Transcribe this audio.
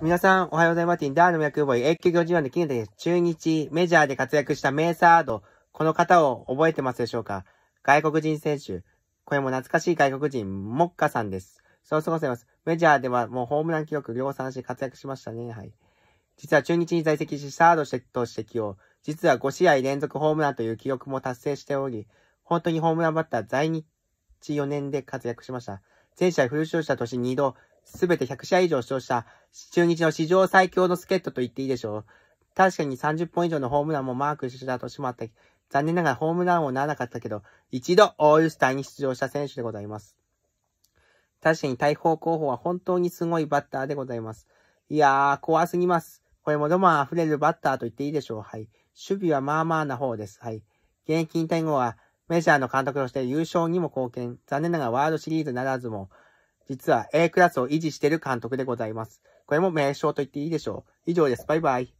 皆さん、おはようございます。ティンダーの役球ボーイ、永久行事番で金田です。中日、メジャーで活躍したメーサード、この方を覚えてますでしょうか外国人選手。これも懐かしい外国人、モッカさんです。そうそうございます。メジャーではもうホームラン記録量産して活躍しましたね。はい。実は中日に在籍し、サードとして起用。実は5試合連続ホームランという記録も達成しており、本当にホームランバッター在日4年で活躍しました。前試合優勝した年2度、すべて100試合以上勝した中日の史上最強の助っ人と言っていいでしょう。確かに30本以上のホームランもマークした年もあった。残念ながらホームランをならなかったけど、一度オールスターに出場した選手でございます。確かに大砲候補は本当にすごいバッターでございます。いやー、怖すぎます。これもロマン溢れるバッターと言っていいでしょう。はい。守備はまあまあな方です。はい。現役引退後はメジャーの監督として優勝にも貢献。残念ながらワールドシリーズならずも、実は A クラスを維持している監督でございます。これも名称と言っていいでしょう。以上です。バイバイ。